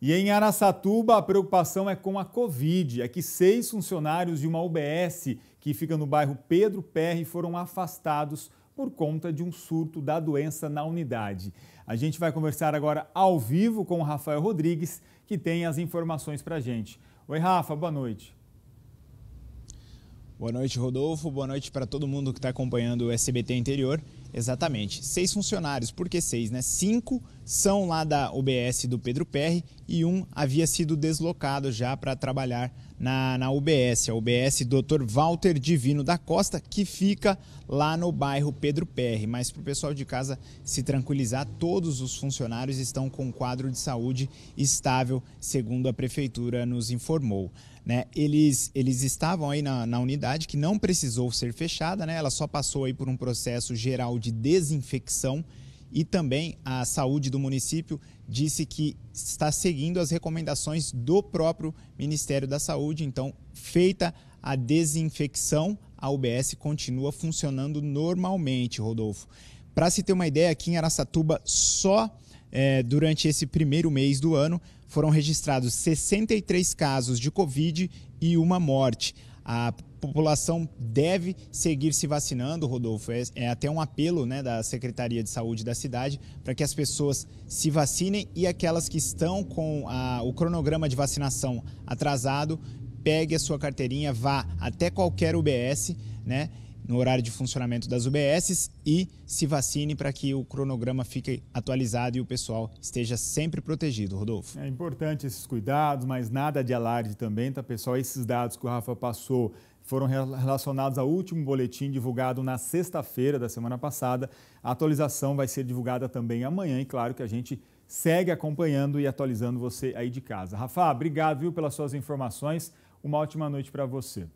E em Araçatuba, a preocupação é com a Covid. É que seis funcionários de uma UBS que fica no bairro Pedro Perry foram afastados por conta de um surto da doença na unidade. A gente vai conversar agora ao vivo com o Rafael Rodrigues, que tem as informações para a gente. Oi, Rafa, boa noite. Boa noite, Rodolfo. Boa noite para todo mundo que está acompanhando o SBT Interior. Exatamente, seis funcionários. Por que seis, né? Cinco funcionários são lá da UBS do Pedro Perry e um havia sido deslocado já para trabalhar na, na UBS, a UBS Dr. Walter Divino da Costa, que fica lá no bairro Pedro Perry. Mas para o pessoal de casa se tranquilizar, todos os funcionários estão com um quadro de saúde estável, segundo a prefeitura nos informou. Né? Eles, eles estavam aí na, na unidade que não precisou ser fechada, né? ela só passou aí por um processo geral de desinfecção e também a saúde do município disse que está seguindo as recomendações do próprio Ministério da Saúde. Então, feita a desinfecção, a UBS continua funcionando normalmente, Rodolfo. Para se ter uma ideia, aqui em Aracatuba só é, durante esse primeiro mês do ano, foram registrados 63 casos de Covid e uma morte. A população deve seguir se vacinando, Rodolfo. É, é até um apelo né, da Secretaria de Saúde da cidade para que as pessoas se vacinem e aquelas que estão com a, o cronograma de vacinação atrasado, pegue a sua carteirinha, vá até qualquer UBS, né? no horário de funcionamento das UBSs e se vacine para que o cronograma fique atualizado e o pessoal esteja sempre protegido, Rodolfo. É importante esses cuidados, mas nada de alarde também, tá, pessoal? Esses dados que o Rafa passou foram relacionados ao último boletim divulgado na sexta-feira da semana passada. A atualização vai ser divulgada também amanhã e claro que a gente segue acompanhando e atualizando você aí de casa. Rafa, obrigado viu, pelas suas informações. Uma ótima noite para você.